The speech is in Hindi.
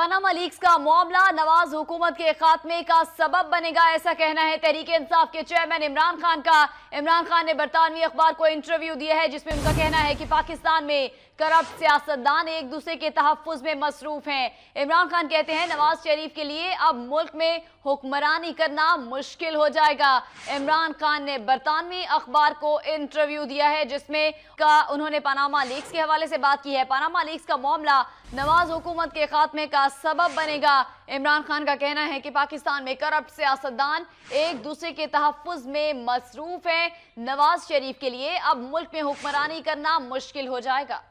पनामा लीग्स का मामला नवाज हुकूमत के खात्मे का सबब बनेगा ऐसा कहना है तहरीक इंसाफ के चेयरमैन इमरान खान का इमरान खान ने बरतानवी अखबार को इंटरव्यू दिया है जिसमें उनका कहना है कि पाकिस्तान में करप्ट सियासतदान एक दूसरे के तहफ़ में मसरूफ हैं इमरान खान कहते हैं नवाज शरीफ के लिए अब मुल्क में हुक्मरानी करना मुश्किल हो जाएगा इमरान खान ने बरतानवी अखबार को इंटरव्यू दिया है जिसमें का उन्होंने पानामा लीग्स के हवाले से बात की है पानामा लीग्स का मामला नवाज हुकूमत के खात्मे का सबब बनेगा इमरान खान का कहना है कि पाकिस्तान में करप्ट सियासतदान एक दूसरे के तहफ़ में मसरूफ है नवाज शरीफ के लिए अब मुल्क में हुक्मरानी करना मुश्किल हो जाएगा